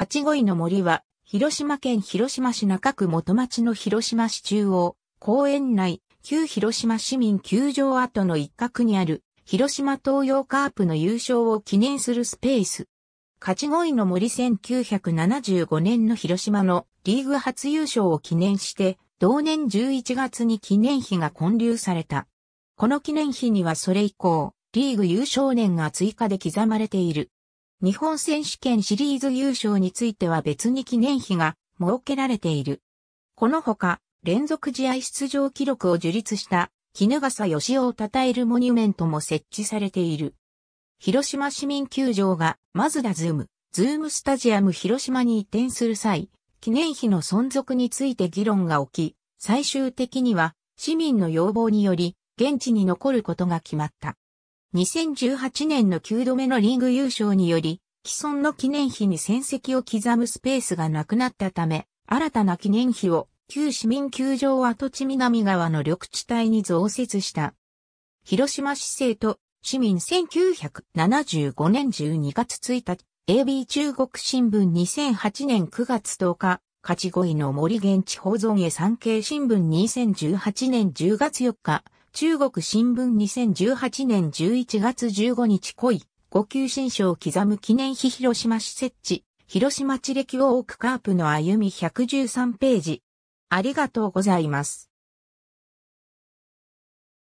勝鯉の森は、広島県広島市中区元町の広島市中央、公園内、旧広島市民球場跡の一角にある、広島東洋カープの優勝を記念するスペース。勝鯉の森1975年の広島のリーグ初優勝を記念して、同年11月に記念碑が建立された。この記念碑にはそれ以降、リーグ優勝年が追加で刻まれている。日本選手権シリーズ優勝については別に記念碑が設けられている。このほか、連続試合出場記録を樹立した絹笠義雄を称えるモニュメントも設置されている。広島市民球場がマズダズーム、ズームスタジアム広島に移転する際、記念碑の存続について議論が起き、最終的には市民の要望により現地に残ることが決まった。2018年の9度目のリーグ優勝により、既存の記念碑に戦績を刻むスペースがなくなったため、新たな記念碑を旧市民球場跡地南側の緑地帯に増設した。広島市政と市民1975年12月1日、AB 中国新聞2008年9月10日、勝ち越位の森現地保存へ産経新聞2018年10月4日、中国新聞2018年11月15日恋、5級新を刻む記念碑広島市設置、広島地歴ウォークカープの歩み113ページ。ありがとうございます。